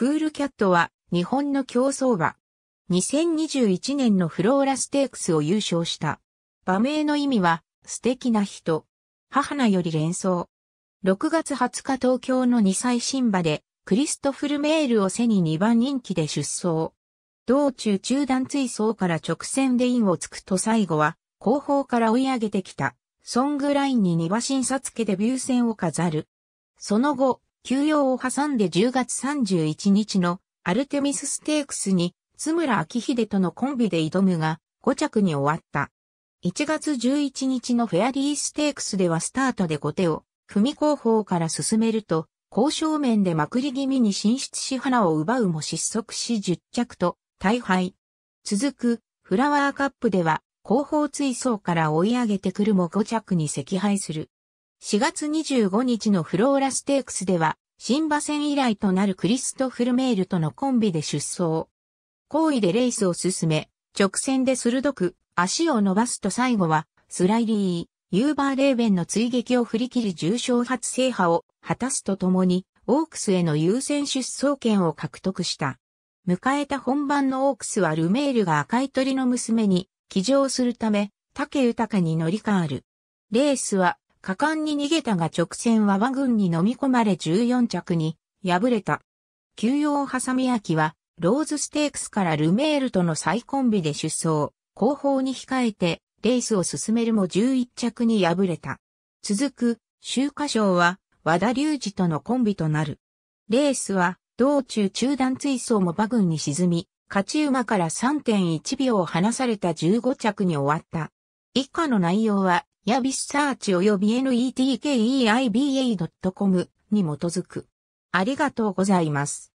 クールキャットは日本の競争馬。2021年のフローラステークスを優勝した。馬名の意味は素敵な人。母なより連想。6月20日東京の2歳新馬でクリストフルメールを背に2番人気で出走。道中中断追走から直線でインをつくと最後は後方から追い上げてきた。ソングラインに2馬審査付けデビュー戦を飾る。その後、休養を挟んで10月31日のアルテミスステークスに津村明秀とのコンビで挑むが5着に終わった。1月11日のフェアリーステークスではスタートで後手を踏み後方から進めると交渉面でまくり気味に進出し花を奪うも失速し10着と大敗。続くフラワーカップでは後方追走から追い上げてくるも5着に赤敗する。4月25日のフローラステークスでは、新馬戦以来となるクリストフルメールとのコンビで出走。好意でレースを進め、直線で鋭く足を伸ばすと最後は、スライリー、ユーバーレーベンの追撃を振り切り重傷初制覇を果たすとともに、オークスへの優先出走権を獲得した。迎えた本番のオークスはルメールが赤い鳥の娘に騎乗するため、竹豊に乗り換わる。レースは果敢に逃げたが直線は和軍に飲み込まれ14着に敗れた。休養を挟み焼きは、ローズステークスからルメールとの再コンビで出走、後方に控えて、レースを進めるも11着に敗れた。続く、秋華賞は、和田隆二とのコンビとなる。レースは、道中中断追走も馬群に沈み、勝ち馬から3.1秒離された15着に終わった。以下の内容は、ヤビスサーチ及び netkeiba.com に基づく。ありがとうございます。